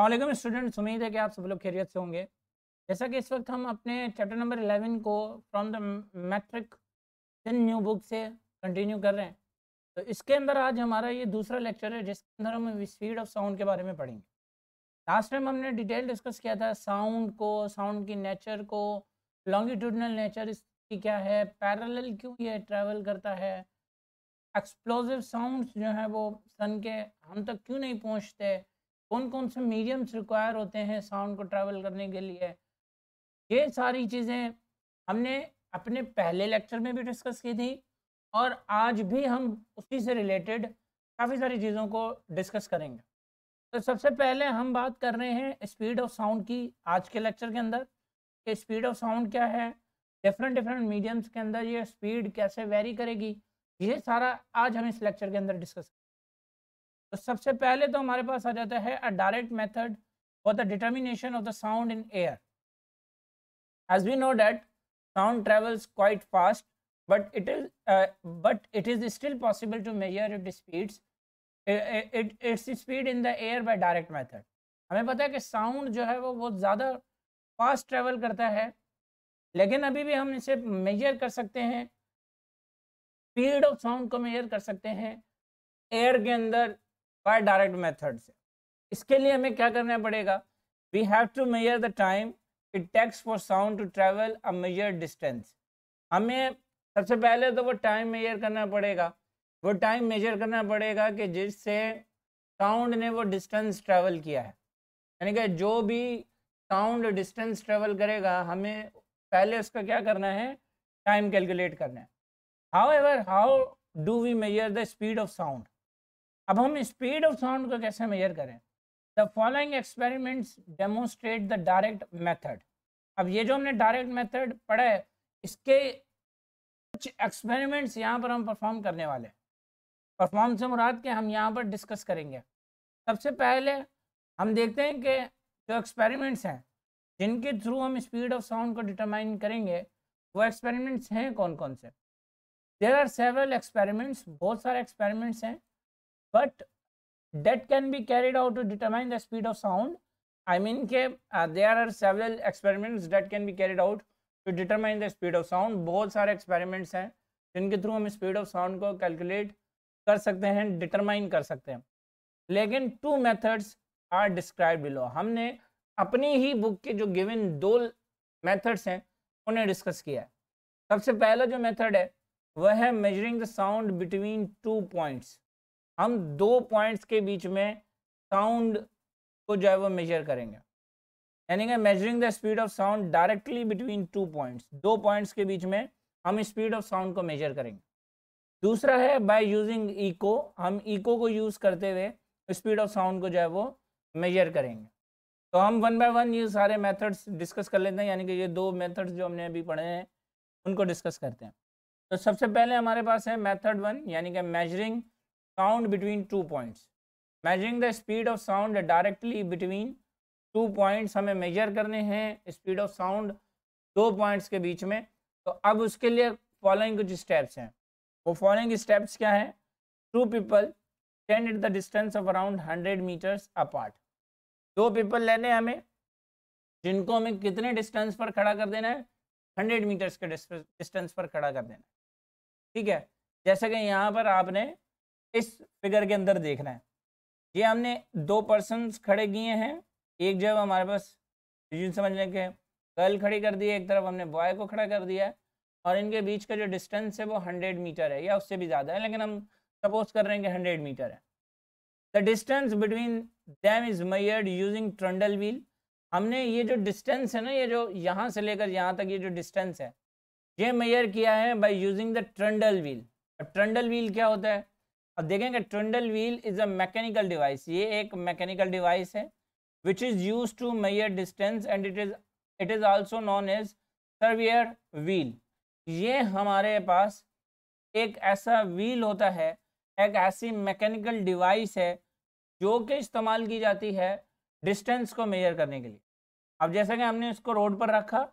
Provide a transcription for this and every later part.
अल्लाम स्टूडेंट्स उम्मीद है कि आप सब लोग खैरियत से होंगे जैसा कि इस वक्त हम अपने चैप्टर नंबर 11 को फ्रॉम द मैट्रिक दिन न्यू बुक से कंटिन्यू कर रहे हैं तो इसके अंदर आज हमारा ये दूसरा लेक्चर है जिसके अंदर हम स्पीड ऑफ साउंड के बारे में पढ़ेंगे लास्ट टाइम हमने डिटेल डिस्कस किया था साउंड को साउंड की नेचर को लॉन्गिट्यूडनल नेचर इसकी क्या है पैरल क्यों ये ट्रैवल करता है एक्सप्लोजिव साउंड जो है वो सन के हम तक क्यों नहीं पहुँचते कौन कौन से मीडियम्स रिक्वायर होते हैं साउंड को ट्रैवल करने के लिए ये सारी चीज़ें हमने अपने पहले लेक्चर में भी डिस्कस की थी और आज भी हम उसी से रिलेटेड काफ़ी सारी चीज़ों को डिस्कस करेंगे तो सबसे पहले हम बात कर रहे हैं स्पीड ऑफ साउंड की आज के लेक्चर के अंदर कि स्पीड ऑफ साउंड क्या है डिफरेंट डिफरेंट मीडियम्स के अंदर ये स्पीड कैसे वेरी करेगी ये सारा आज हम इस लेक्चर के अंदर डिस्कस तो सबसे पहले तो हमारे पास आ जाता है a direct method for the determination of the sound in air as we know that sound travels quite fast but it is but it is still possible to measure it speed its speed in the air by direct method हमें पता है कि sound जो है वो बहुत ज़्यादा fast travel करता है लेकिन अभी भी हम इसे मेजर कर सकते हैं स्पीड ऑफ साउंड को मेजर कर सकते हैं एयर के अंदर बाय डायरेक्ट मेथड से इसके लिए हमें क्या करना पड़ेगा we have to measure the time it takes for sound to travel a measure distance हमें सबसे पहले तो वो टाइम मेजर करना पड़ेगा वो टाइम मेजर करना पड़ेगा कि जिससे साउंड ने वो डिस्टेंस ट्रेवल किया है यानी कि जो भी साउंड डिस्टेंस ट्रेवल करेगा हमें पहले उसका क्या करना है टाइम कैलकुलेट करना है however how do we measure the speed of sound अब हम स्पीड ऑफ साउंड को कैसे मेजर करें the following experiments demonstrate the direct method अब ये जो हमने डायरेक्ट मेथड पढ़ा है इसके कुछ एक्सपेरिमेंट्स यहाँ पर हम परफॉर्म करने वाले हैं परफॉर्म से मुराद के हम यहाँ पर डिस्कस करेंगे सबसे पहले हम देखते हैं कि जो एक्सपेरिमेंट्स हैं जिनके थ्रू हम स्पीड ऑफ साउंड को डिटरमाइन करेंगे वो एक्सपेरिमेंट्स हैं कौन कौन से देर आर सेवरल एक्सपेरिमेंट्स बहुत सारे एक्सपेरिमेंट्स हैं but that can be carried out to determine the speed of sound I mean के they are are several experiment that can be carried out to determine the speed of sound बहुत सारे experiments हैं जिनके through हम speed of sound को calculate कर सकते हैं डिटरमाइन कर सकते हैं लेकिन two methods are describe below हमने अपनी ही बुक के जो गिविन दो मैथड्स हैं उन्हें डिस्कस किया है सबसे पहला जो मेथड है वह है measuring the sound between two points हम दो पॉइंट्स के बीच में साउंड को जो है वो मेजर करेंगे यानी कि measuring the speed of sound directly between two points दो पॉइंट्स के बीच में हम स्पीड ऑफ साउंड को मेजर करेंगे दूसरा है बाय यूजिंग इको हम इको को यूज़ करते हुए स्पीड ऑफ साउंड को जो है वो मेजर करेंगे तो हम वन बाय वन ये सारे मेथड्स डिस्कस कर लेते हैं यानी कि ये दो मेथड्स जो हमने अभी पढ़े हैं उनको डिस्कस करते हैं तो सबसे पहले हमारे पास है मेथड वन यानी कि measuring sound between two points measuring the speed of sound directly between two points हमें मेजर करने हैं स्पीड ऑफ साउंड दो पॉइंट्स के बीच में तो अब उसके लिए फॉलोइंग कुछ स्टेप्स हैं वो फॉलोइंग स्टेप्स क्या हैं two people stand at the distance of around hundred metres apart दो पीपल लेने हमें जिनको हमें कितने डिस्टेंस पर खड़ा कर देना है हंड्रेड मीटर्स के डिस्टेंस पर खड़ा कर देना है ठीक है जैसे कि यहाँ पर आपने इस फिगर के अंदर देख रहे हैं ये हमने दो पर्सन खड़े किए हैं एक जगह हमारे पास रीजन समझने के गर्ल खड़ी कर दी है एक तरफ हमने बॉय को खड़ा कर दिया है और इनके बीच का जो डिस्टेंस है वो हंड्रेड मीटर है या उससे भी ज़्यादा है लेकिन हम सपोज कर रहे हैं कि हंड्रेड मीटर है the distance between them is measured using trundle wheel हमने ये जो डिस्टेंस है ना ये जो यहाँ से लेकर यहाँ तक ये जो डिस्टेंस है ये मैयर किया है by using the trundle wheel अब ट्रंडल व्हील क्या होता है अब देखेंगे trundle wheel is a mechanical device ये एक मैकेनिकल डिवाइस है which is use to measure distance and it is it is also known as surveyor wheel ये हमारे पास एक ऐसा व्हील होता है एक ऐसी मैकेनिकल डिवाइस है जो कि इस्तेमाल की जाती है डिस्टेंस को मेजर करने के लिए अब जैसा कि हमने इसको रोड पर रखा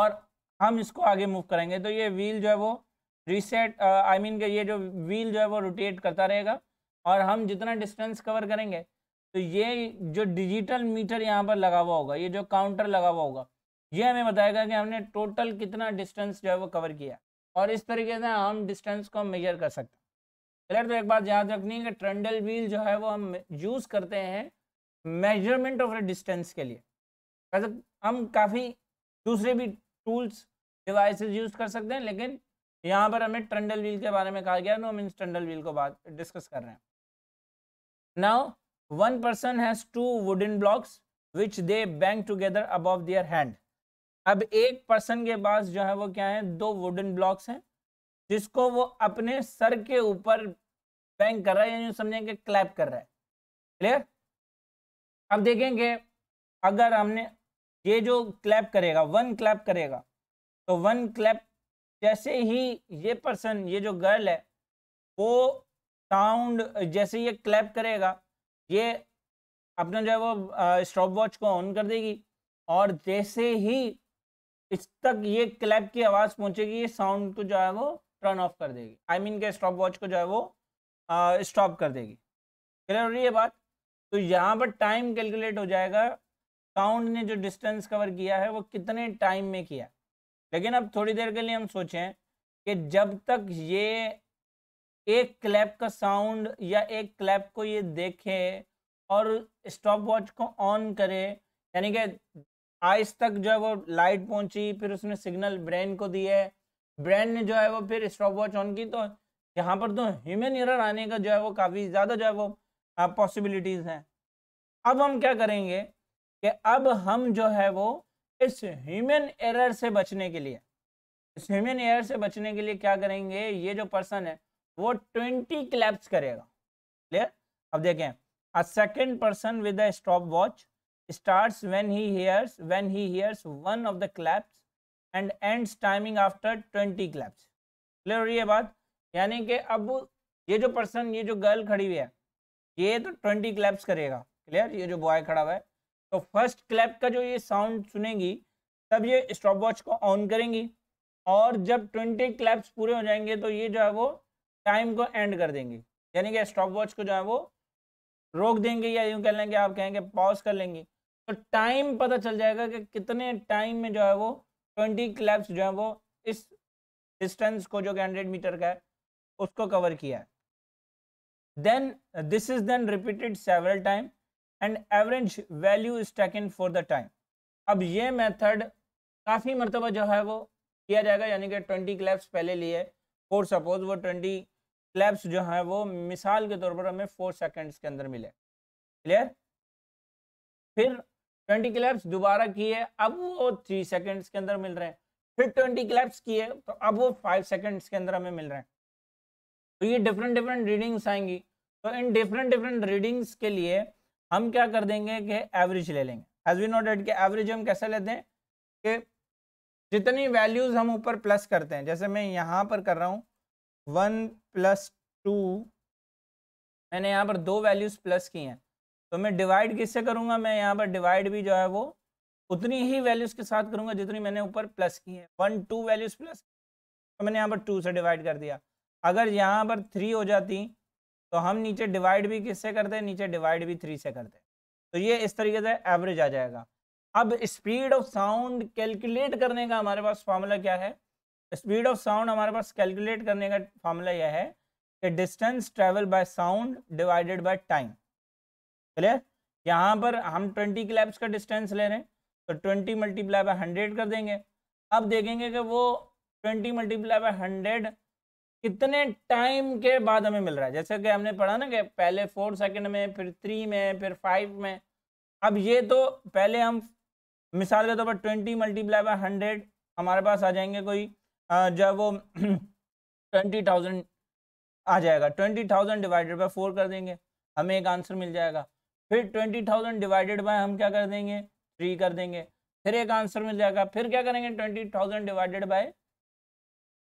और हम इसको आगे मूव करेंगे तो ये व्हील जो है वो रीसेट आई मीन ये जो व्हील जो है वो रोटेट करता रहेगा और हम जितना डिस्टेंस कवर करेंगे तो ये जो डिजिटल मीटर यहाँ पर लगा हुआ होगा ये जो काउंटर लगा हुआ होगा ये हमें बताएगा कि हमने टोटल कितना डिस्टेंस जो है वो कवर किया और इस तरीके से हम डिस्टेंस को मेजर कर सकते हैं क्लियर तो एक बात याद रखनी है कि ट्रेंडल व्हील जो है वो हम यूज़ करते हैं मेजरमेंट ऑफ डिस्टेंस के लिए वैसे मतलब हम काफ़ी दूसरे भी टूल्स डिवाइसेस यूज़ कर सकते हैं लेकिन यहाँ पर हमें ट्रंडल व्हील के बारे में कहा गया नो मीन्स ट्रंडल व्हील को बात डिस्कस कर रहे हैं now one person has two wooden blocks which they bang together above their hand अब एक पर्सन के पास जो है वो क्या है दो वुडन ब्लॉक्स हैं जिसको वो अपने सर के ऊपर बैंक कर रहा है यानी समझें कि क्लैप कर रहा है क्लियर अब देखेंगे अगर हमने ये जो क्लैप करेगा वन क्लैप करेगा तो वन क्लैप जैसे ही ये पर्सन ये जो गर्ल है वो साउंड जैसे ये क्लैप करेगा ये अपना जो है वो स्टॉप वॉच को ऑन कर देगी और जैसे ही इस तक ये क्लैप की आवाज़ पहुंचेगी ये साउंड को जो है वो टर्न ऑफ कर देगी आई I मीन mean के स्टॉप वॉच को जो है वो स्टॉप कर देगी क्लियर हो रही है बात तो यहाँ पर टाइम कैलकुलेट हो जाएगा साउंड ने जो डिस्टेंस कवर किया है वो कितने टाइम में किया लेकिन अब थोड़ी देर के लिए हम सोचें कि जब तक ये एक क्लैप का साउंड या एक क्लैप को ये देखे और स्टॉप वॉच को ऑन करे यानी कि आइस तक जो है वो लाइट पहुंची फिर उसने सिग्नल ब्रेन को दिए ब्रेन ने जो है वो फिर स्टॉप वॉच ऑन की तो यहाँ पर तो ह्यूमन एरर आने का जो है वो काफ़ी ज़्यादा जो है वो पॉसिबिलिटीज़ हैं अब हम क्या करेंगे कि अब हम जो है वो इस ह्यूमन एरर से बचने के लिए इस ह्यूमन एरर से बचने के लिए क्या करेंगे ये जो पर्सन है वो ट्वेंटी क्लैप्स करेगा क्लियर अब देखें a second person with a stopwatch start when he hears when he hears one of the claps and ends timing after twenty claps clear हो रही है बात यानी कि अब ये जो पर्सन ये जो गर्ल खड़ी हुई है ये तो ट्वेंटी क्लैप्स करेगा क्लियर ये जो बॉय खड़ा हुआ है तो फर्स्ट क्लैप का जो ये साउंड सुनेगी तब ये स्टॉप वॉच को ऑन करेंगी और जब ट्वेंटी क्लैप्स पूरे हो जाएंगे तो ये जो है वो टाइम को एंड कर देंगे यानी कि स्टॉप वॉच को जो है वो रोक देंगे या यूँ कह लेंगे आप कहेंगे पॉज कर लेंगे तो टाइम पता चल जाएगा कि कितने टाइम में जो है वो ट्वेंटी क्लैप्स जो है वो इस डिस्टेंस को जो कि हंड्रेड मीटर का है उसको कवर किया है then this is then repeated several time and average value is taken for the time अब ये मेथड काफ़ी मरतबा जो है वो किया जाएगा यानी कि ट्वेंटी क्लैप्स पहले लिए फोर सपोज वो ट्वेंटी क्लैप्स जो है वो मिसाल के तौर पर हमें फोर सेकेंड्स के अंदर मिले क्लियर फिर ट्वेंटी क्लैप्स दोबारा किए अब वो थ्री सेकेंड्स के अंदर मिल रहे हैं फिर ट्वेंटी क्लैप्स किए तो अब वो फाइव सेकेंड्स के अंदर हमें मिल रहे हैं तो ये डिफरेंट डिफरेंट रीडिंग्स आएंगी तो इन डिफरेंट डिफरेंट रीडिंग्स के लिए हम क्या कर देंगे कि एवरेज ले लेंगे एज वी नोट डेट के एवरेज हम कैसे लेते हैं कि जितनी वैल्यूज़ हम ऊपर प्लस करते हैं जैसे मैं यहाँ पर कर रहा हूँ वन प्लस टू मैंने यहाँ पर दो वैल्यूज़ प्लस की हैं तो मैं डिवाइड किससे करूँगा मैं यहाँ पर डिवाइड भी जो है वो उतनी ही वैल्यूज़ के साथ करूँगा जितनी मैंने ऊपर प्लस की है वन टू वैल्यूज़ प्लस तो मैंने यहाँ पर टू से डिवाइड कर दिया अगर यहाँ पर थ्री हो जाती तो हम नीचे डिवाइड भी किससे करते हैं नीचे डिवाइड भी थ्री से करते हैं तो ये इस तरीके से एवरेज आ जाएगा अब स्पीड ऑफ साउंड कैलकुलेट करने का हमारे पास फार्मूला क्या है स्पीड ऑफ साउंड हमारे पास कैलकुलेट करने का फार्मूला यह है कि distance travel by sound divided by time clear यहाँ पर हम 20 क्लैप्स का डिस्टेंस ले रहे हैं तो 20 मल्टीप्लाई बाय हंड्रेड कर देंगे अब देखेंगे कि वो 20 मल्टीप्लाई बाय हंड्रेड कितने टाइम के बाद हमें मिल रहा है जैसे कि हमने पढ़ा ना कि पहले फोर सेकंड में फिर थ्री में फिर फाइव में अब ये तो पहले हम मिसाल के तौर पर ट्वेंटी मल्टीप्लाई बाय हंड्रेड हमारे पास आ जाएंगे कोई जब वो ट्वेंटी थाउजेंड आ जाएगा twenty thousand divided by four कर देंगे हमें एक आंसर मिल जाएगा फिर ट्वेंटी थाउजेंड डिवाइडेड बाय हम क्या कर देंगे थ्री कर देंगे फिर एक आंसर मिल जाएगा फिर क्या करेंगे twenty thousand divided by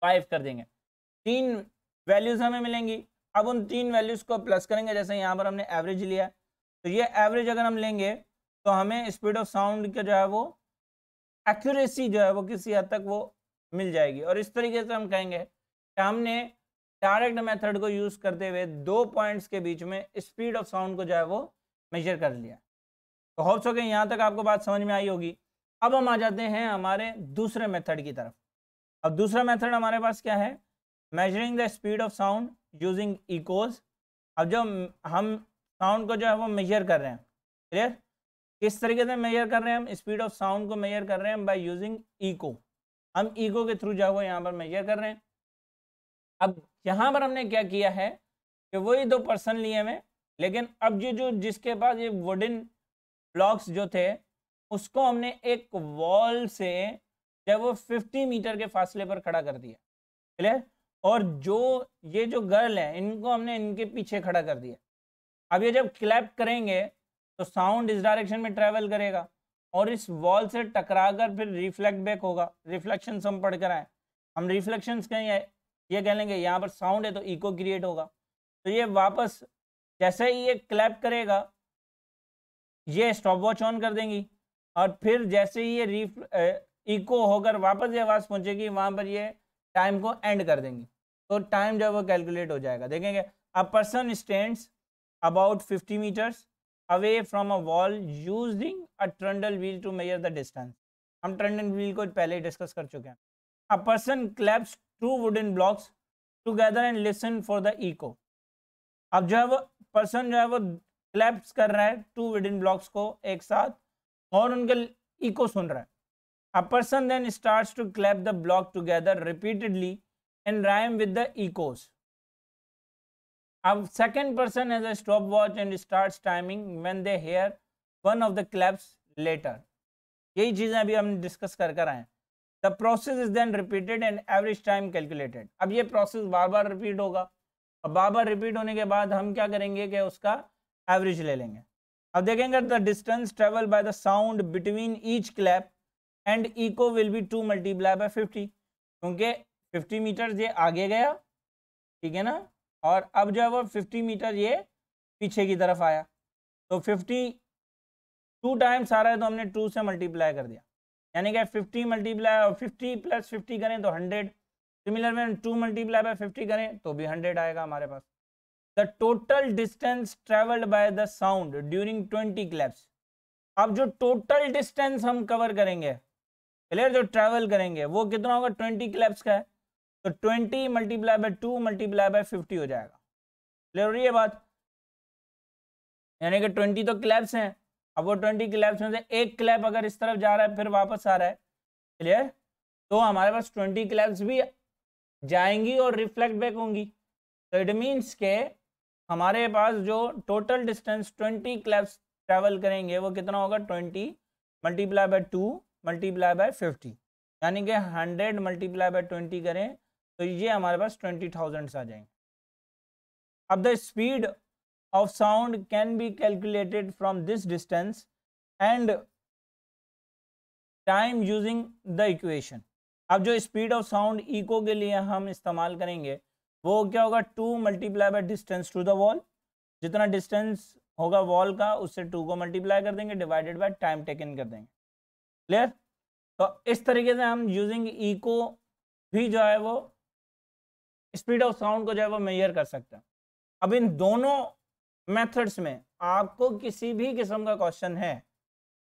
five कर देंगे तीन वैल्यूज हमें मिलेंगी अब उन तीन वैल्यूज को प्लस करेंगे जैसे यहाँ पर हमने एवरेज लिया तो ये एवरेज अगर हम लेंगे तो हमें स्पीड ऑफ साउंड का जो है वो एक्यूरेसी जो है वो किसी हद तक वो मिल जाएगी और इस तरीके से हम कहेंगे कि हमने डायरेक्ट मेथड को यूज़ करते हुए दो पॉइंट्स के बीच में स्पीड ऑफ साउंड को जो है वो मेजर कर लिया तो हो गए यहाँ तक आपको बात समझ में आई होगी अब हम आ जाते हैं हमारे दूसरे मेथड की तरफ अब दूसरा मेथड हमारे पास क्या है measuring the speed of sound using echoes अब जो हम साउंड को जो है वो मेजर कर रहे हैं क्लियर किस तरीके से मेजर कर रहे हैं हम स्पीड ऑफ साउंड को मेजर कर रहे हैं बाय यूजिंग ईको हम ईको के थ्रू जो है यहाँ पर मेजर कर रहे हैं अब यहाँ पर हमने क्या किया है कि वही दो पर्सन लिए हुए लेकिन अब जो जो जिसके पास ये वुडन ब्लॉक्स जो थे उसको हमने एक वॉल से जब वो 50 मीटर के फासले पर खड़ा कर दिया क्लियर और जो ये जो गर्ल है इनको हमने इनके पीछे खड़ा कर दिया अब ये जब क्लैप करेंगे तो साउंड इस डायरेक्शन में ट्रेवल करेगा और इस वॉल से टकरा कर फिर रिफ्लेक्ट बैक होगा रिफ्लेक्शन हम पढ़ कर आए हम रिफ्लेक्शन कहेंगे ये कह लेंगे यहाँ पर साउंड है तो इको क्रिएट होगा तो ये वापस जैसे ही ये क्लैप करेगा ये स्टॉप वॉच ऑन कर देंगी और फिर जैसे ही ये रिफ इको होकर वापस ये आवाज़ पहुँचेगी वहाँ पर ये टाइम को एंड कर देंगी तो टाइम जो है वो कैलकुलेट हो जाएगा देखेंगे a person stands about 50 metres away from a wall using a trundle wheel to measure the distance हम ट्रंडल व्हील को पहले डिस्कस कर चुके हैं a person claps two wooden blocks together and listen for the echo अब जो है वो पर्सन जो है वो क्लैप्स कर रहा है टू वुडन ब्लॉक्स को एक साथ और उनके इको सुन रहा है a person then start to clap the block together repeatedly and rhyme with the echoes. A second person has a stopwatch and starts timing when they hear one of the claps later यही चीज़ें अभी हम discuss कर कर आए the process is then repeated and average time calculated अब ये process बार बार repeat होगा और बार बार रिपीट होने के बाद हम क्या करेंगे कि उसका एवरेज ले लेंगे अब देखेंगे the distance travel by the sound between each clap and echo will be two multiply by fifty क्योंकि फिफ्टी मीटर ये आगे गया ठीक है ना और अब जो है वो फिफ्टी मीटर ये पीछे की तरफ आया तो फिफ्टी टू टाइम्स आ रहा है तो हमने टू से मल्टीप्लाई कर दिया यानी क्या फिफ्टी मल्टीप्लाई और फिफ्टी प्लस फिफ्टी करें तो हंड्रेड सिमिलर में टू मल्टीप्लाई बाई फिफ्टी करें तो भी हंड्रेड आएगा हमारे पास the total distance travelled by the sound during twenty claps अब जो टोटल डिस्टेंस हम कवर करेंगे क्लियर जो ट्रैवल करेंगे वो कितना होगा ट्वेंटी क्लैप्स का है तो twenty multiply by two multiply by fifty हो जाएगा क्लियर हो रही है बात यानी कि ट्वेंटी तो क्लैप्स हैं अब वो ट्वेंटी क्लैप्स में से एक क्लैप अगर इस तरफ जा रहा है फिर वापस आ रहा है क्लियर तो हमारे पास ट्वेंटी क्लैप्स भी जाएंगी और रिफ्लेक्ट बैक होंगी तो इट मीन्स के हमारे पास जो total distance twenty claps travel करेंगे वो कितना होगा twenty multiply by two multiply by fifty यानी कि हंड्रेड मल्टीप्लाई बाय ट्वेंटी करें तो ये हमारे पास ट्वेंटी थाउजेंड्स आ जाएंगे अब the speed of sound can be calculated from this distance and time using the equation अब जो स्पीड ऑफ साउंड इको के लिए हम इस्तेमाल करेंगे वो क्या होगा two multiply by distance to the wall जितना डिस्टेंस होगा वॉल का उससे टू को मल्टीप्लाई कर देंगे डिवाइडेड बाई टाइम टेकन कर देंगे क्लियर तो इस तरीके से हम यूजिंग इको भी जो है वो स्पीड ऑफ साउंड को जो है वो मेजर कर सकते हैं अब इन दोनों मेथड्स में आपको किसी भी किस्म का क्वेश्चन है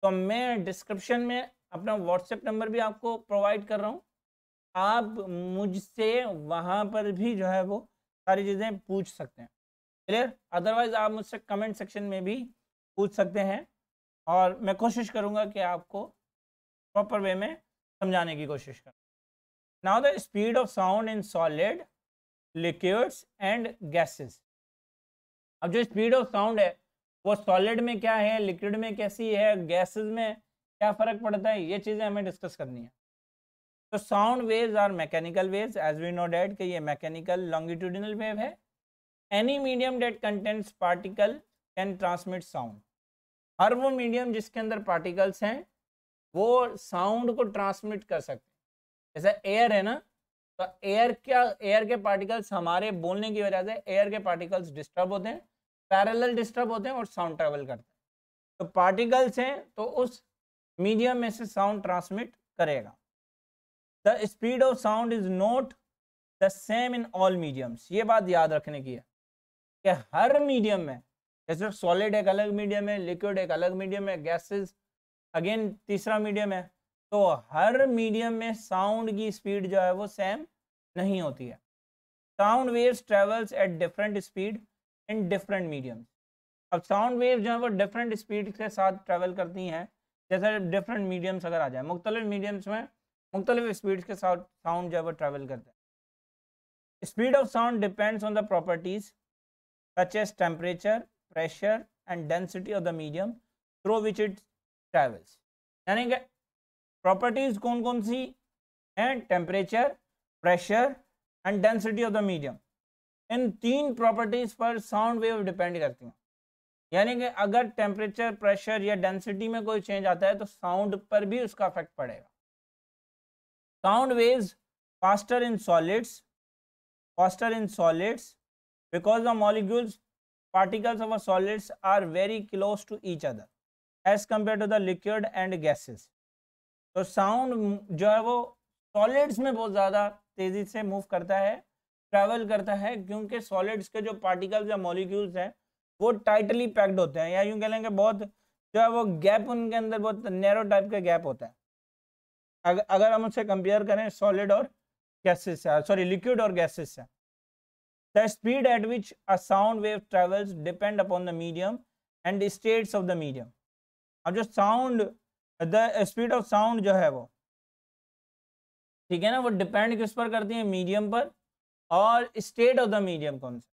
तो मैं डिस्क्रिप्शन में अपना व्हाट्सएप नंबर भी आपको प्रोवाइड कर रहा हूँ आप मुझसे वहाँ पर भी जो है वो सारी चीज़ें पूछ सकते हैं क्लियर अदरवाइज आप मुझसे कमेंट सेक्शन में भी पूछ सकते हैं और मैं कोशिश करूँगा कि आपको प्रॉपर वे में समझाने की कोशिश करूँ now the speed of sound in solid liquids and gases अब जो स्पीड ऑफ साउंड है वो सॉलिड में क्या है लिक्विड में कैसी है गैसेस में क्या फ़र्क पड़ता है ये चीज़ें हमें डिस्कस करनी है तो sound waves are mechanical waves as we know that कि ये मैकेनिकल लॉन्गिट्यूडिनल वेव है any medium that contents particle can transmit sound हर वो मीडियम जिसके अंदर पार्टिकल्स हैं वो साउंड को ट्रांसमिट कर सकते हैं जैसा एयर है ना तो एयर क्या एयर के पार्टिकल्स हमारे बोलने की वजह से एयर के पार्टिकल्स डिस्टर्ब होते हैं पैरेलल डिस्टर्ब होते हैं और साउंड ट्रेवल करते हैं तो पार्टिकल्स हैं तो उस मीडियम में से साउंड ट्रांसमिट करेगा the speed of sound is not the same in all mediums ये बात याद रखने की है कि हर मीडियम में जैसे सॉलिड एक अलग मीडियम है लिक्विड एक अलग मीडियम है गैसेज अगेन तीसरा मीडियम है तो हर मीडियम में साउंड की स्पीड जो है वो सेम नहीं होती है sound waves travels at different speed in different mediums अब साउंड वेव जो है वो डिफरेंट स्पीड के साथ ट्रेवल करती हैं जैसे डिफरेंट मीडियम्स अगर आ जाए मुख्तलिफ मीडियम्स में मुख्तलिफ स्पीड के साथ साउंड जो है वो ट्रेवल करते हैं speed of sound depends on the properties such as temperature pressure and density of the medium through which it travels यानी कि प्रॉपर्टीज कौन कौन सी हैं temperature pressure and density of the medium इन तीन प्रॉपर्टीज पर साउंड वेव डिपेंड करती हैं यानी कि अगर टेम्परेचर प्रेशर या डेंसिटी में कोई चेंज आता है तो साउंड पर भी उसका इफेक्ट पड़ेगा sound waves faster in solids faster in solids because the molecules particles of a solids are very close to each other as compare to the liquid and gases तो sound जो है वो solids में बहुत ज़्यादा तेज़ी से मूव करता है ट्रैवल करता है क्योंकि सॉलिड्स के जो पार्टिकल्स या मॉलिक्यूल्स हैं वो टाइटली पैक्ड होते हैं या यूँ कह लेंगे बहुत जो है वो गैप उनके अंदर बहुत नैरो टाइप का गैप होता है अगर अगर हम उसे कंपेयर करें सॉलिड और गैसेस से सॉरी लिक्विड और गैसेस से the speed at which a sound wave travels depend upon the medium and states of the medium अब जो sound the speed of sound जो है वो ठीक है ना वो डिपेंड किस पर करती है मीडियम पर और स्टेट ऑफ द मीडियम कौन सा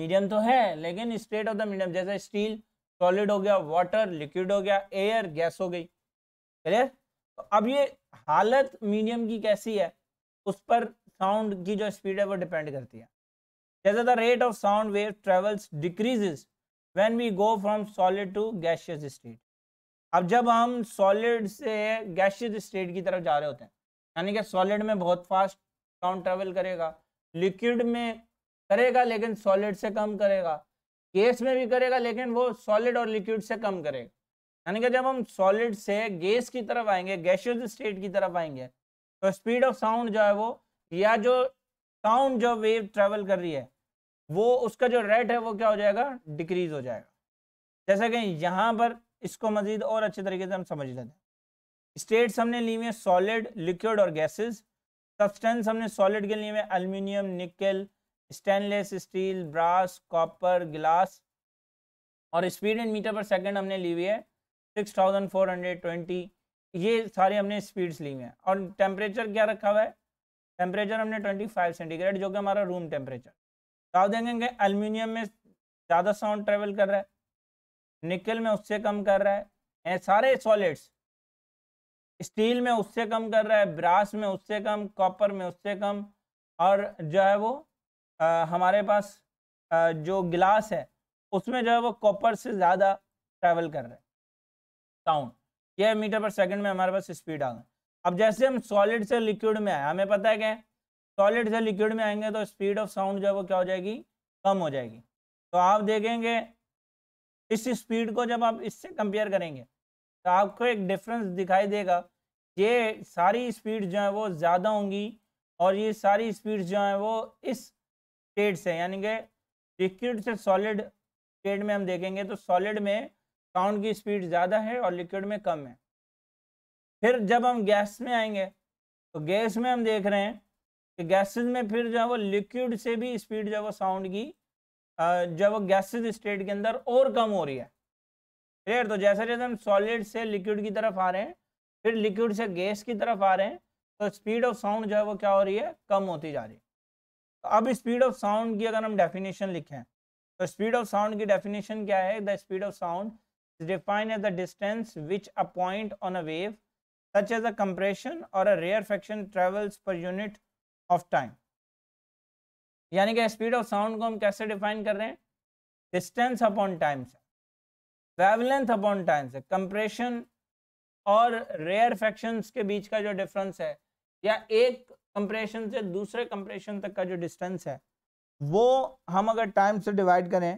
मीडियम तो है लेकिन स्टेट ऑफ द मीडियम जैसे स्टील सॉलिड हो गया वाटर लिक्विड हो गया एयर गैस हो गई क्लियर तो अब ये हालत मीडियम की कैसी है उस पर साउंड की जो स्पीड है वो डिपेंड करती है जैसे the rate of sound wave travels decreases when we go from solid to gaseous state अब जब हम सॉलिड से गैशियस स्टेट की तरफ जा रहे होते हैं यानी कि सॉलिड में बहुत फास्ट साउंड ट्रेवल करेगा लिक्विड में करेगा लेकिन सॉलिड से कम करेगा गैस में भी करेगा लेकिन वो सॉलिड और लिक्विड से कम करेगा यानी कि जब हम सॉलिड से गैस की तरफ आएंगे गैशियस स्टेट की तरफ आएंगे तो स्पीड ऑफ साउंड जो है वो या जो साउंड जो वेव ट्रेवल कर रही है वो उसका जो रेट है वो क्या हो जाएगा डिक्रीज हो जाएगा जैसा कि यहाँ पर इसको मजीद और अच्छे तरीके से हम समझ लेते हैं स्टेट्स हमने ली हुए हैं सॉलिड लिक्विड और गैसेस सब्सटेंस हमने सॉलिड के लिए हुए aluminium nickel stainless steel brass copper glass और speed in metre per second हमने ली हुई है ट्वेंटी ये सारे हमने स्पीड्स ली हुई हैं और टेम्परेचर क्या रखा हुआ है टेम्परेचर हमने 25 सेंटीग्रेड जो कि हमारा रूम टेम्परेचर तो आप देखेंगे अल्मीनियम में ज़्यादा साउंड ट्रेवल कर रहा है निकल में उससे कम कर रहा है सारे सॉलिड्स स्टील में उससे कम कर रहा है ब्रास में उससे कम कॉपर में उससे कम और जो है वो आ, हमारे पास आ, जो गिलास है उसमें जो है वो कॉपर से ज़्यादा ट्रैवल कर रहा है साउंड यह मीटर पर सेकंड में हमारे पास स्पीड आ गए अब जैसे हम सॉलिड से लिक्विड में आए हमें पता है क्या सॉलिड से लिक्विड में आएंगे तो स्पीड ऑफ साउंड जो है वो क्या हो जाएगी कम हो जाएगी तो आप देखेंगे इस स्पीड को जब आप इससे कंपेयर करेंगे तो आपको एक डिफरेंस दिखाई देगा ये सारी स्पीड जो है वो ज़्यादा होंगी और ये सारी स्पीड जो है वो इस स्टेट से यानी कि लिक्विड से सॉलिड स्टेट में हम देखेंगे तो सॉलिड में साउंड की स्पीड ज़्यादा है और लिक्विड में कम है फिर जब हम गैस में आएंगे तो गैस में हम देख रहे हैं कि गैसेज में फिर जो है वो लिक्विड से भी स्पीड जो है वो साउंड की जब गैसेज स्टेट के अंदर और कम हो रही है क्लियर तो जैसे जैसे हम सॉलिड से लिक्विड की तरफ आ रहे हैं फिर लिक्विड से गैस की तरफ आ रहे हैं तो स्पीड ऑफ साउंड जो है वो क्या हो रही है कम होती जा रही है तो अब स्पीड ऑफ साउंड की अगर हम डेफिनेशन लिखें तो स्पीड ऑफ साउंड की डेफिनेशन क्या है the speed of sound define as the distance which a point on a wave such as a compression or a rare rarefaction travels per unit of time यानी कि speed of sound को हम कैसे define कर रहे हैं distance upon time से wavelength upon time से कंप्रेशन और रेयर फैक्शन के बीच का जो डिफरेंस है या एक कंप्रेशन से दूसरे कंप्रेशन तक का जो डिस्टेंस है वो हम अगर टाइम से डिवाइड करें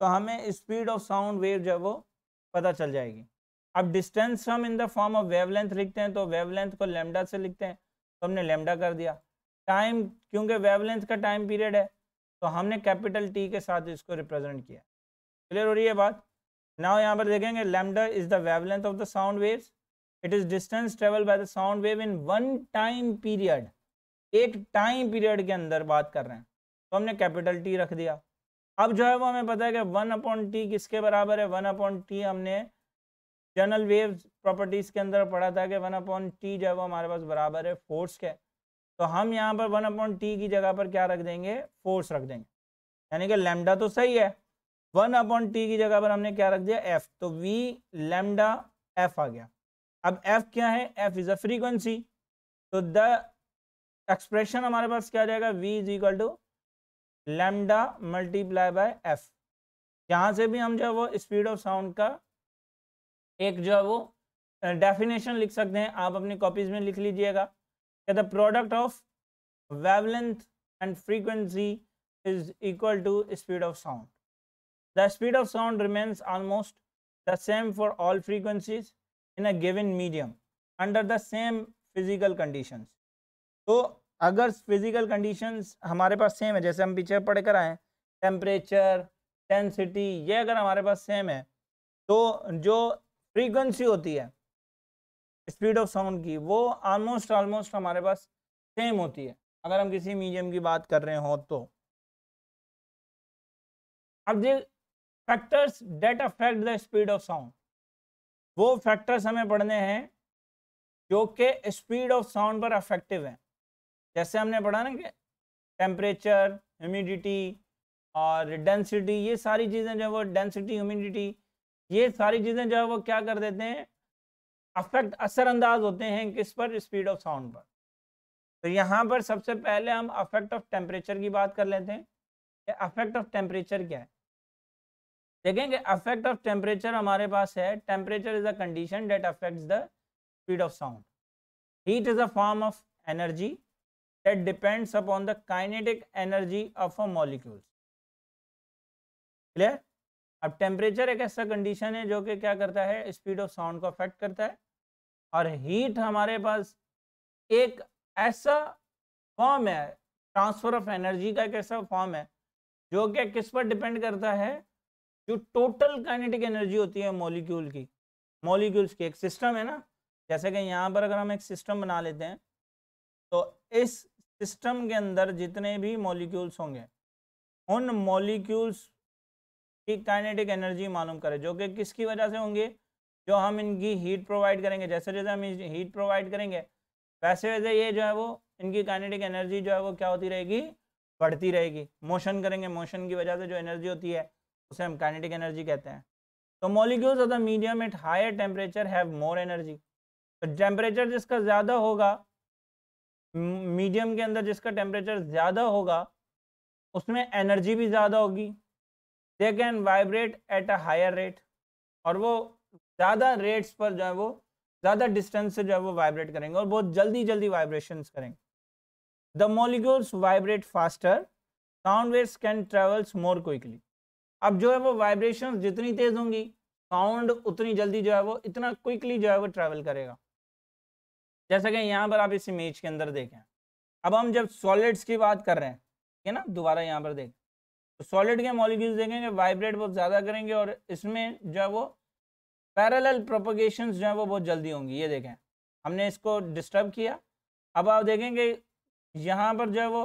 तो हमें स्पीड ऑफ साउंड वेव जो है वो पता चल जाएगी अब डिस्टेंस हम in the form of wavelength लिखते हैं तो वेवलेंथ को लेमडा से लिखते हैं तो हमने लेमडा कर दिया टाइम क्योंकि वेवलेंथ का टाइम पीरियड है तो हमने कैपिटल टी के साथ इसको रिप्रेजेंट किया क्लियर हो रही है बात नाउ यहाँ पर देखेंगे lambda is the wavelength of the sound waves it is distance travel by the sound wave in one time period एक टाइम पीरियड के अंदर बात कर रहे हैं तो हमने कैपिटल टी रख दिया अब जो है वो हमें पता है कि वन अपॉन टी किसके बराबर है वन अपॉन टी हमने जनरल वेव प्रॉपर्टीज के अंदर पढ़ा था कि वन अपॉन टी जो है वो हमारे पास बराबर है फोर्स के तो हम यहाँ पर वन अपॉन टी की जगह पर क्या रख देंगे फोर्स रख देंगे यानी कि लेमडा तो सही है वन अपॉन टी की जगह पर हमने क्या रख दिया एफ तो वी लेमडा एफ आ गया अब एफ क्या है एफ इज़ अ फ्रीक्वेंसी तो द एक्सप्रेशन हमारे पास क्या आ जाएगा V is equal to lambda multiply by F यहाँ से भी हम जो है वो स्पीड ऑफ साउंड का एक जो है वो डेफिनेशन लिख सकते हैं आप अपनी कॉपीज में लिख लीजिएगा the product of wavelength and frequency is equal to speed of sound the speed of sound remains almost the same for all frequencies in a given medium under the same physical condition तो अगर physical condition हमारे पास same है जैसे हम पीछे पढ़ कर आए टेम्परेचर टेंसिटी ये अगर हमारे पास सेम है तो जो फ्रीक्वेंसी होती है स्पीड ऑफ साउंड की वो ऑलमोस्ट ऑलमोस्ट हमारे पास सेम होती है अगर हम किसी मीडियम की बात कर रहे हो तो अब जो factors that affect the speed of sound वो फैक्टर्स हमें पढ़ने हैं जो कि स्पीड ऑफ साउंड पर अफेक्टिव हैं जैसे हमने पढ़ा ना कि टेम्परेचर ह्यूमिडिटी और डेंसिटी ये सारी चीज़ें जो है वो डेंसिटी ह्यूमिडिटी ये सारी चीज़ें जो है वो क्या कर देते हैं अफेक्ट असरअंदाज होते हैं किस पर स्पीड ऑफ साउंड पर तो यहाँ पर सबसे पहले हम अफेक्ट ऑफ टेम्परेचर की बात कर लेते हैं कि अफेक्ट ऑफ टेम्परेचर क्या है देखेंगे अफेक्ट ऑफ टेम्परेचर हमारे पास है temperature is a condition that affect the speed of sound heat is a form of energy that depends upon the kinetic energy of a molecules clear अब temperature एक ऐसा condition है जो कि क्या करता है स्पीड ऑफ साउंड को अफेक्ट करता है और हीट हमारे पास एक ऐसा फॉर्म है ट्रांसफर ऑफ एनर्जी का एक ऐसा फॉर्म है जो कि किस पर डिपेंड करता है जो टोटल काइनेटिक एनर्जी होती है मॉलिक्यूल की मॉलिक्यूल्स की एक सिस्टम है ना जैसे कि यहाँ पर अगर हम एक सिस्टम बना लेते हैं तो इस सिस्टम के अंदर जितने भी मॉलिक्यूल्स होंगे उन मॉलिक्यूल्स की काइनेटिक एनर्जी मालूम करें जो कि किसकी वजह से होंगे जो हम इनकी हीट प्रोवाइड करेंगे जैसे जैसे हम हीट प्रोवाइड करेंगे वैसे वैसे ये जो है वो इनकी काइनेटिक एनर्जी जो है वो क्या होती रहेगी बढ़ती रहेगी मोशन करेंगे मोशन की वजह से जो एनर्जी होती है उसे हम काइनेटिक एनर्जी कहते हैं तो molecules of the medium at higher temperature have more energy तो टेम्परेचर जिसका ज़्यादा होगा मीडियम के अंदर जिसका टेम्परेचर ज़्यादा होगा उसमें एनर्जी भी ज़्यादा होगी they can vibrate at a higher rate और वो ज़्यादा रेट्स पर जो है वो ज़्यादा डिस्टेंस से जो है वो वाइब्रेट करेंगे और बहुत जल्दी जल्दी वाइब्रेशन करेंगे the molecules vibrate faster sound waves can travels more quickly अब जो है वो वाइब्रेशन जितनी तेज़ होंगी साउंड उतनी जल्दी जो है वो इतना क्विकली जो है वो ट्रेवल करेगा जैसा कि यहाँ पर आप इस इमेज के अंदर देखें अब हम जब सॉलिड्स की बात कर रहे हैं ठीक है ना दोबारा यहाँ पर देखें तो सॉलिड के मॉलिक्यूल्स देखेंगे वाइब्रेट बहुत ज़्यादा करेंगे और इसमें जो है वो पैरेलल प्रोपोगेशन जो हैं वो बहुत जल्दी होंगी ये देखें हमने इसको डिस्टर्ब किया अब आप देखेंगे यहाँ पर जो है वो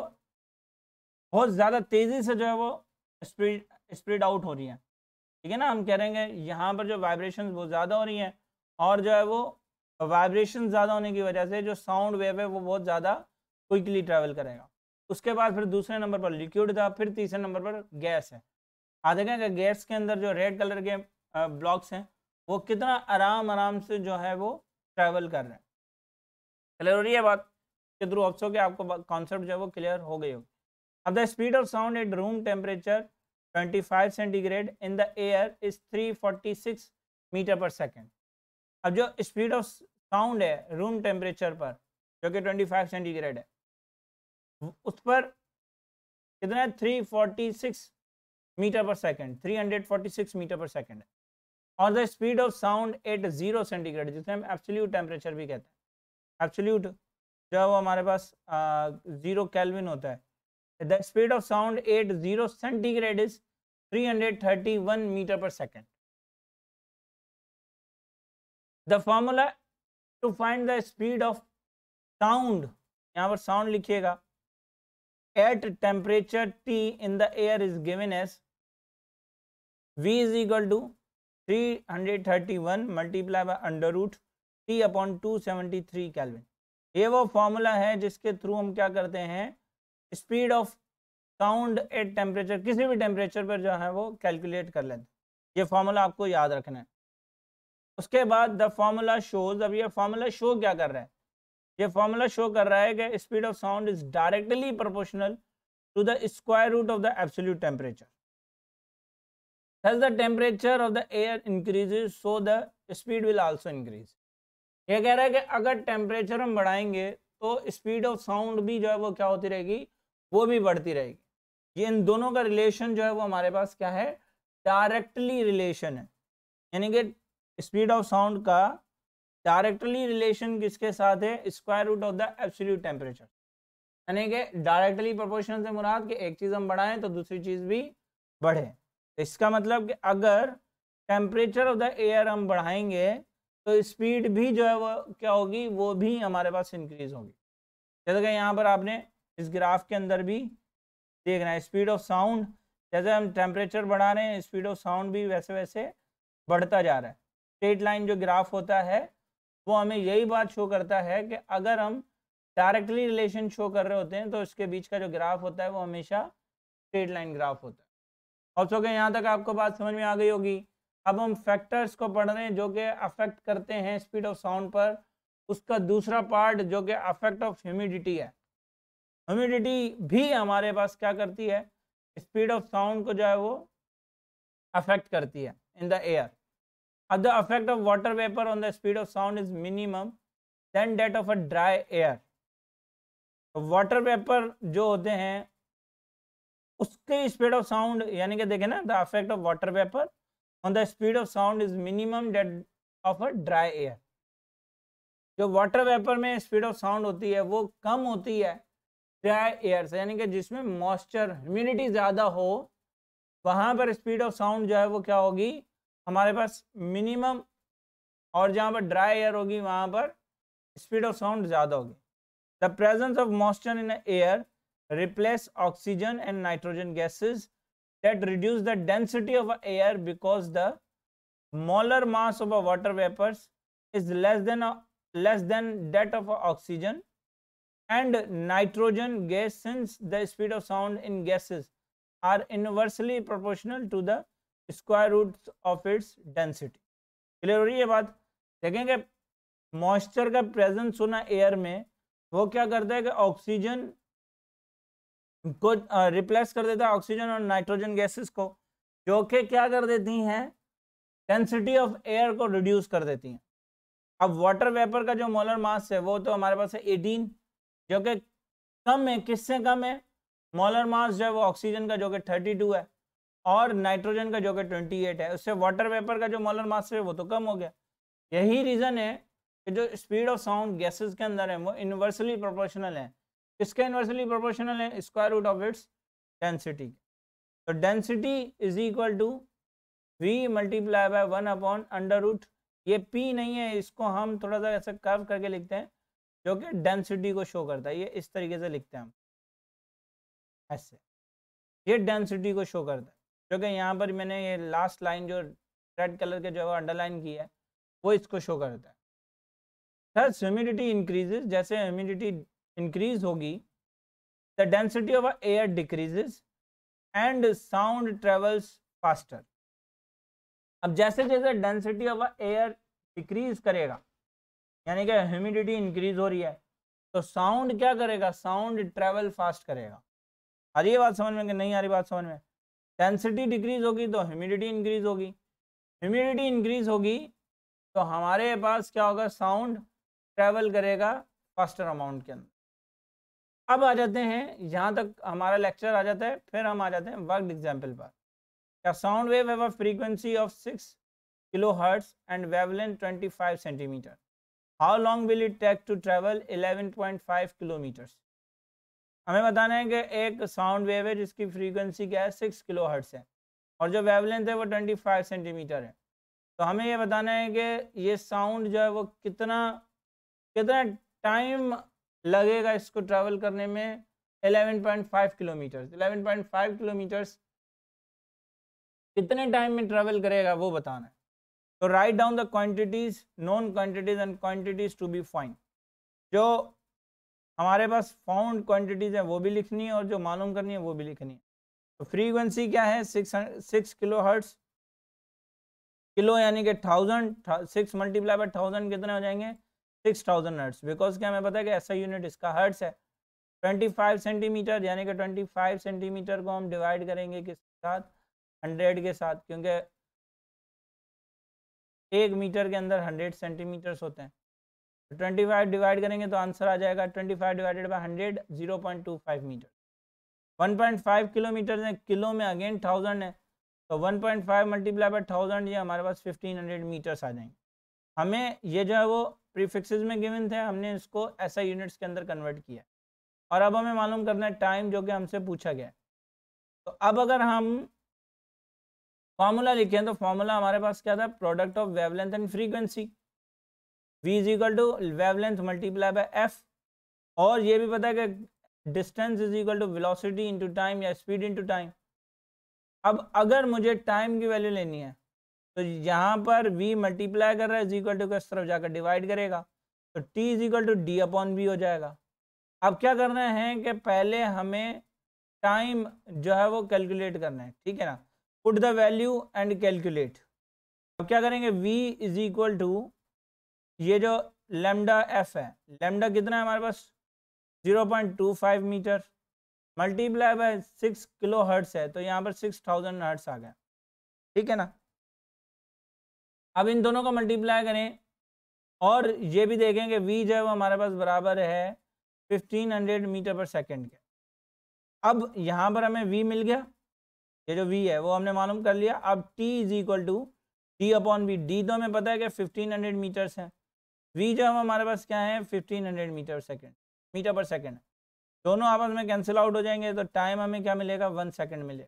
बहुत ज़्यादा तेज़ी से जो है वो स्प्रीड स्प्रीड आउट हो रही है ठीक है ना हम कह रहे हैं यहाँ पर जो वाइब्रेशन बहुत ज़्यादा हो रही हैं और जो है वो वाइब्रेशन ज़्यादा होने की वजह से जो साउंड वेव है वो बहुत ज़्यादा क्विकली ट्रैवल करेगा उसके बाद फिर दूसरे नंबर पर लिक्विड था फिर तीसरे नंबर पर गैस है आप देखेंगे गैस के अंदर जो रेड कलर के ब्लॉक्स हैं वो कितना आराम आराम से जो है वो ट्रैवल कर रहे हैं क्लियर हो रही है बात के थ्रू ऑप्सो के आपको कॉन्सेप्ट जो है वो क्लियर हो गई होगी अब the speed of sound at room temperature 25 centigrade in the air is 346 metre per second अब जो स्पीड ऑफ साउंड है रूम टेम्परेचर पर जो कि 25 सेंटीग्रेड है उस पर कितना है 346 metre per second 346 metre per second है और the speed of sound at zero centigrade जिसे हम एब्सोल्यूट टेम्परेचर भी कहते हैं एब्सोल्यूट जो है वो हमारे पास जीरो कैलविन होता है the speed of sound at zero centigrade is three hundred thirty one metre per second the formula to find the speed of sound यहाँ पर साउंड लिखिएगा at temperature T in the air is given as V is equal to three hundred thirty one multiply by under root T upon two seventy three kelvin ये वो formula है जिसके through हम क्या करते हैं speed of sound at temperature किसी भी टेम्परेचर पर जो है वो कैलकुलेट कर लेते हैं ये फॉर्मूला आपको याद रखना है उसके बाद द फार्मूला शोज अब ये फार्मूला शो क्या कर रहा है ये फार्मूला शो कर रहा है कि speed of sound is directly proportional to the square root of the absolute temperature as the temperature of the air increases so the speed will also increase ये कह रहा है कि अगर टेम्परेचर हम बढ़ाएंगे तो स्पीड ऑफ साउंड भी जो है वो क्या होती रहेगी वो भी बढ़ती रहेगी ये इन दोनों का रिलेशन जो है वो हमारे पास क्या है डायरेक्टली रिलेशन है यानी कि स्पीड ऑफ साउंड का डायरेक्टली रिलेशन किसके साथ है square root of the absolute temperature यानी कि डायरेक्टली प्रोपोर्शन से मुराद कि एक चीज़ हम बढ़ाएं तो दूसरी चीज़ भी बढ़े तो इसका मतलब कि अगर टेम्परेचर ऑफ द एयर हम बढ़ाएंगे तो स्पीड भी जो है वो क्या होगी वो भी हमारे पास इंक्रीज होगी जैसे कि यहाँ पर आपने इस ग्राफ के अंदर भी देखना है स्पीड ऑफ साउंड जैसे हम टेम्परेचर बढ़ा रहे हैं स्पीड ऑफ साउंड भी वैसे वैसे बढ़ता जा रहा है स्टेट लाइन जो ग्राफ होता है वो हमें यही बात शो करता है कि अगर हम डायरेक्टली रिलेशन शो कर रहे होते हैं तो उसके बीच का जो ग्राफ होता है वो हमेशा स्टेट लाइन ग्राफ होता है ऑप्स हो यहाँ तक आपको बात समझ में आ गई होगी अब हम फैक्टर्स को पढ़ रहे हैं जो कि अफेक्ट करते हैं स्पीड ऑफ साउंड पर उसका दूसरा पार्ट जो कि अफेक्ट ऑफ ह्यूमिडिटी है ह्यूमिडिटी भी हमारे पास क्या करती है स्पीड ऑफ साउंड को जो है वो अफेक्ट करती है इन द एयर अब the affect of water vapour on the speed of sound is minimum than that of a dry air water vapour जो होते हैं उसके स्पीड ऑफ साउंड यानी कि देखे ना the affect of water vapour on the speed of sound is minimum that of a dry air जो water vapour में स्पीड ऑफ साउंड होती है वो कम होती है ड्राई एयर से यानी कि जिसमें मॉइस्चर ह्यूमिडिटी ज़्यादा हो वहाँ पर स्पीड ऑफ साउंड जो है वो क्या होगी हमारे पास मिनिमम और जहाँ पर ड्राई एयर होगी वहाँ पर स्पीड ऑफ साउंड ज़्यादा होगी the presence of moisture in air replace oxygen and nitrogen gases that reduce the density of air because the molar mass of a water vapors is less than a, less than that of oxygen and nitrogen gas since the speed of sound in gases are inversely proportional to the square root of its density clear हो रही है बात देखेंगे moisture का presence होना air में वो क्या करता है कि ऑक्सीजन को रिप्लेस कर देता है ऑक्सीजन और नाइट्रोजन गैसेस को जो कि क्या कर देती हैं डेंसिटी ऑफ एयर को रिड्यूस कर देती हैं अब वाटर वेपर का जो मोलर मास है वो तो हमारे पास है एटीन जो कि कम है किससे कम है मोलर मास जो है वो ऑक्सीजन का जो कि थर्टी टू है और नाइट्रोजन का जो कि ट्वेंटी एट है उससे वाटर वेपर का जो मोलर मास है वो तो कम हो गया यही रीज़न है कि जो स्पीड ऑफ साउंड गैसेज के अंदर है वो इन्वर्सली प्रोपोर्शनल है इसके इन्वर्सली प्रोपोर्शनल है square root of its density तो density is equal to V multiply by one upon under root ये पी नहीं है इसको हम थोड़ा सा ऐसा कर्व करके लिखते हैं जो कि डेंसिटी को शो करता है ये इस तरीके से लिखते हैं हम ऐसे ये डेंसिटी को शो करता है क्योंकि यहाँ पर मैंने ये लास्ट लाइन जो रेड कलर के जो है अंडरलाइन की है वो इसको शो करता है सर ह्यूमिडिटी इंक्रीजेज जैसे ह्यूमिडिटी इंक्रीज होगी the density of air decrease and sound travels faster अब जैसे जैसे डेंसिटी ऑफ एयर डिक्रीज करेगा यानी कि ह्यूमिडिटी इंक्रीज हो रही है तो साउंड क्या करेगा साउंड ट्रेवल फास्ट करेगा आ रही है बात समझ में कि नहीं आ रही बात समझ में डेंसिटी डिक्रीज होगी तो ह्यूमिडिटी इंक्रीज होगी ह्यूमिडिटी इंक्रीज होगी तो हमारे पास क्या होगा साउंड ट्रेवल करेगा फास्टर अमाउंट के अंदर अब आ जाते हैं यहाँ तक हमारा लेक्चर आ जाता है फिर हम आ जाते हैं वर्क एग्जाम्पल पर क्या साउंड वेव है frequency of six kilo hertz and wavelength twenty five centimetre how long will it take to travel eleven point five kilometres हमें बताना है कि एक साउंड वेव है जिसकी फ्रीक्वेंसी क्या है सिक्स किलो हर्ट्स है और जो वेवलेंथ है वो ट्वेंटी फाइव सेंटीमीटर है तो हमें ये बताना है कि ये साउंड जो है वो कितना कितना टाइम लगेगा इसको ट्रैवल करने में 11.5 किलोमीटर 11.5 किलोमीटर कितने टाइम में ट्रैवल करेगा वो बताना है तो write down the quantities known quantities and quantities to be find जो हमारे पास फाउंड क्वांटिटीज है वो भी लिखनी है और जो मालूम करनी है वो भी लिखनी है तो फ्रीक्वेंसी क्या है six six kilo hertz kilo यानी कि thousand six multiply by thousand कितने हो जाएंगे सिक्स थाउजेंड हर्ट्स बिकॉज क्या हमें पता है कि ऐसा यूनिट इसका हर्ट्स है ट्वेंटी फाइव सेंटीमीटर यानी कि ट्वेंटी फाइव सेंटीमीटर को हम डिवाइड करेंगे किसके साथ हंड्रेड के साथ क्योंकि एक मीटर के अंदर हंड्रेड सेंटीमीटर्स होते हैं ट्वेंटी फाइव डिवाइड करेंगे तो आंसर आ जाएगा twenty five divided by hundred zero point two five metre one point five kilometre है किलो में अगेन थाउजेंड है तो one point five multiply by thousand ये हमारे पास फिफ्टीन हंड्रेड मीटर्स आ जाएंगे हमें ये जो है वो प्रीफिक्सेस में गिवन थे हमने इसको ऐसा यूनिट्स के अंदर कन्वर्ट किया और अब हमें मालूम करना है टाइम जो कि हमसे पूछा गया तो अब अगर हम फार्मूला लिखें तो फार्मूला हमारे पास क्या था product of wavelength and frequency v is equal to wavelength multiply by F और ये भी पता है कि distance is equal to velocity into time या स्पीड इनटू टाइम अब अगर मुझे टाइम की वैल्यू लेनी है तो यहाँ पर v मल्टीप्लाई कर रहा है इज इक्वल टू किस तरफ जाकर डिवाइड करेगा तो t is equal to D upon V हो जाएगा अब क्या करना है कि पहले हमें टाइम जो है वो कैलकुलेट करना है ठीक है ना put the value and calculate अब क्या करेंगे v इज इक्वल टू ये जो लेमडा एफ है लेमडा कितना है हमारे पास 0.25 metre multiply by six kilo hertz है तो यहाँ पर 6000 हर्ट्स आ गया ठीक है ना अब इन दोनों को मल्टीप्लाई करें और ये भी देखें कि वी जो है वो हमारे पास बराबर है 1500 मीटर पर सेकंड के अब यहाँ पर हमें वी मिल गया ये जो वी है वो हमने मालूम कर लिया अब T is equal to D upon V D तो हमें पता है कि 1500 मीटर्स हैं वी जो वो हमारे पास क्या है 1500 metre second metre per second दोनों आपस में कैंसिल आउट हो जाएंगे तो टाइम हमें क्या मिलेगा वन सेकेंड मिलेगा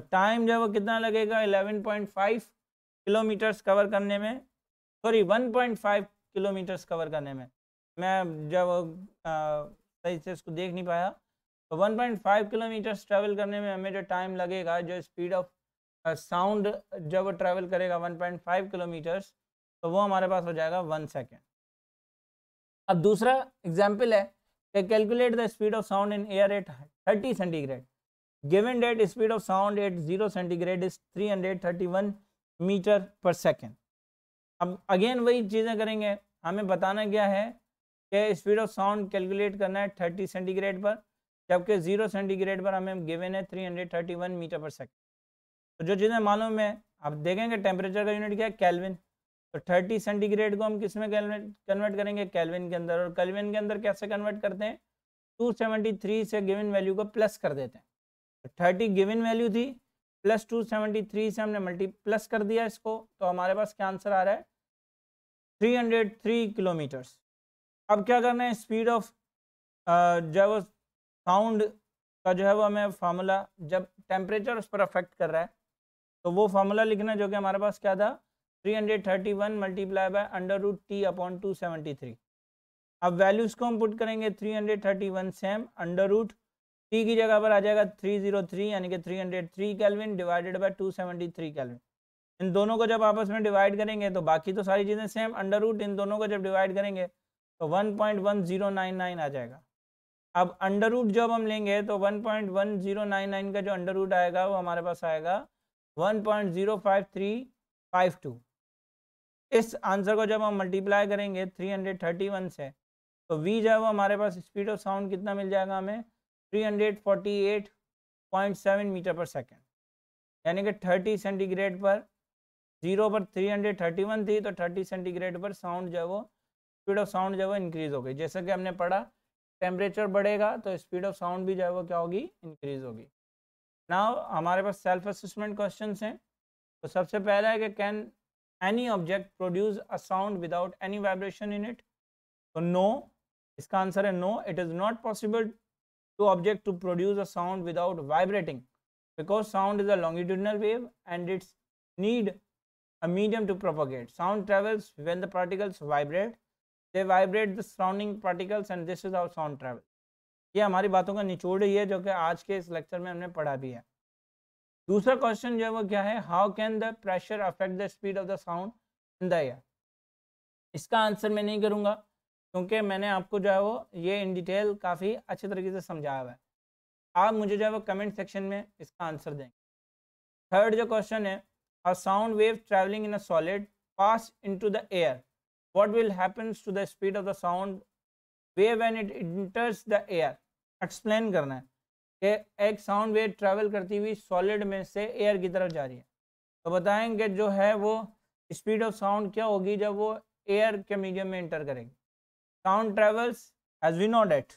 तो टाइम जो है वो कितना लगेगा 11.5 किलोमीटर्स कवर करने में सॉरी 1.5 किलोमीटर्स कवर करने में मैं जब सही से इसको देख नहीं पाया तो 1.5 किलोमीटर्स ट्रैवल करने में हमें जो टाइम लगेगा जो स्पीड ऑफ साउंड जब वो ट्रैवल करेगा 1.5 किलोमीटर्स तो वो हमारे पास हो जाएगा वन सेकेंड अब दूसरा एग्जाम्पल है कि calculate the speed of sound in air at thirty centigrade given that speed of sound at zero centigrade is three hundred thirty one metre per second अब अगेन वही चीज़ें करेंगे हमें बताना क्या है कि स्पीड ऑफ साउंड कैलकुलेट करना है थर्टी सेंटीग्रेड पर जबकि ज़ीरो सेंटीग्रेड पर हमें गिवन है three hundred thirty one metre per second तो जो चीज़ें मालूम है आप देखेंगे टेम्परेचर का यूनिट क्या है कैलविन तो थर्टी सेंटीग्रेड को हम किस में कन्वर्ट करेंगे कैलविन के अंदर और कैलविन के अंदर कैसे कन्वर्ट करते हैं थ्री से गिवन वैल्यू को प्लस कर देते हैं तो 30 गिवन वैल्यू थी प्लस टू सेवेंटी थ्री से हमने मल्टी प्लस कर दिया इसको तो हमारे पास क्या आंसर आ रहा है थ्री हंड्रेड थ्री किलोमीटर्स अब क्या करना है स्पीड ऑफ जो है वो साउंड का जो है वो हमें फार्मूला जब टेम्परेचर उस पर अफेक्ट कर रहा है तो वो फार्मूला लिखना जो कि हमारे पास क्या था three hundred thirty one multiply by under root T upon two three अब वैल्यूज़ को हम पुट करेंगे three hundred thirty one same under root T की जगह पर आ जाएगा थ्री जीरो थ्री यानी कि three hundred three kelvin divided by two seventy three kelvin इन दोनों को जब आपस में डिवाइड करेंगे तो बाकी तो सारी चीज़ें सेम अंडर रूट इन दोनों को जब डिवाइड करेंगे तो one point one zero nine nine आ जाएगा अब अंडर रूट जब हम लेंगे तो one point one zero nine nine का जो अंडर रूट आएगा वो हमारे पास आएगा one point zero five three five two इस आंसर को जब हम मल्टीप्लाई करेंगे थ्री हंड्रेड थर्टी वन से तो वी जब हमारे पास स्पीड ऑफ साउंड कितना मिल जाएगा हमें 348.7 मीटर पर सेकेंड यानी कि 30 सेंटीग्रेड पर जीरो पर 331 थी तो 30 सेंटीग्रेड पर साउंड जो है वो स्पीड ऑफ साउंड जो है वो इंक्रीज हो गई जैसा कि हमने पढ़ा टेम्परेचर बढ़ेगा तो स्पीड ऑफ साउंड भी जो है वो क्या होगी इंक्रीज होगी नाउ हमारे पास सेल्फ असमेंट क्वेश्चन हैं तो सबसे पहला है कि can any object produce a sound without any vibration in it तो नो इसका आंसर है no it is not possible to object to produce a sound without vibrating because sound is a longitudinal wave and its need a medium to propagate. Sound travels when the particles vibrate. They vibrate the surrounding particles and this is how sound travels. ye hamari baaton ka nichod ही है जो कि आज के इस lecture में हमने पढ़ा भी है दूसरा क्वेश्चन जो है वो क्या है how can the pressure affect the speed of the sound in the air इसका आंसर मैं नहीं करूँगा क्योंकि मैंने आपको जो है वो ये इन डिटेल काफ़ी अच्छे तरीके से समझाया हुआ है आप मुझे जो है वो कमेंट सेक्शन में इसका आंसर देंगे थर्ड जो क्वेश्चन है a sound wave travelling in a solid pass into the air what will happens to the speed of the sound wave when it enters the air explain करना है कि एक sound wave travel करती हुई solid में से air की तरफ जा रही है तो बताएंगे जो है वो स्पीड ऑफ साउंड क्या होगी जब वो एयर के मीडियम में इंटर करेगी sound travels as we know that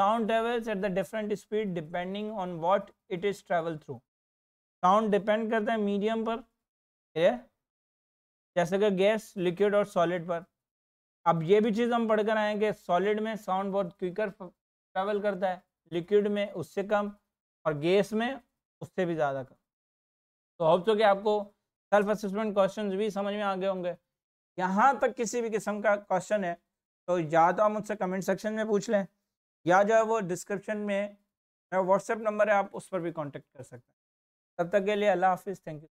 sound travels at the different speed depending on what it is travel through sound depend करता है मीडियम पर क्लियर जैसे कि गैस लिक्विड और सॉलिड पर अब ये भी चीज़ हम पढ़कर आए कि सॉलिड में साउंड बहुत क्विकर ट्रैवल करता है लिक्विड में उससे कम और गैस में उससे भी ज़्यादा कम तो होप तो कि आपको सेल्फ असेसमेंट क्वेश्चन भी समझ में आ गए होंगे यहाँ तक किसी भी किस्म का क्वेश्चन है तो या तो आप मुझसे कमेंट सेक्शन में पूछ लें या जो है वो डिस्क्रिप्शन में मेरा व्हाट्सएप नंबर है आप उस पर भी कॉन्टेक्ट कर सकते हैं तब तक के लिए अल्लाह हाफिज़ थैंक यू